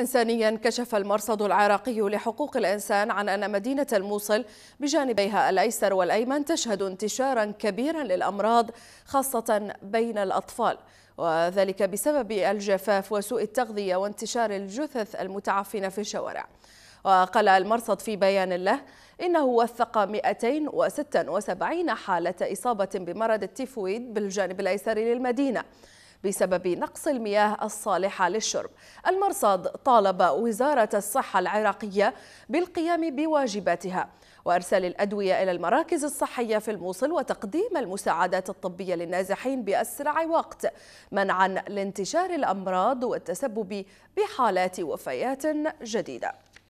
إنسانيا كشف المرصد العراقي لحقوق الإنسان عن أن مدينة الموصل بجانبيها الأيسر والأيمن تشهد انتشارا كبيرا للأمراض خاصة بين الأطفال وذلك بسبب الجفاف وسوء التغذية وانتشار الجثث المتعفنة في الشوارع وقال المرصد في بيان له إنه وثق 276 حالة إصابة بمرض التيفويد بالجانب الأيسر للمدينة بسبب نقص المياه الصالحة للشرب المرصد طالب وزارة الصحة العراقية بالقيام بواجباتها وارسال الادويه الى المراكز الصحيه في الموصل وتقديم المساعدات الطبيه للنازحين باسرع وقت منعا لانتشار الامراض والتسبب بحالات وفيات جديده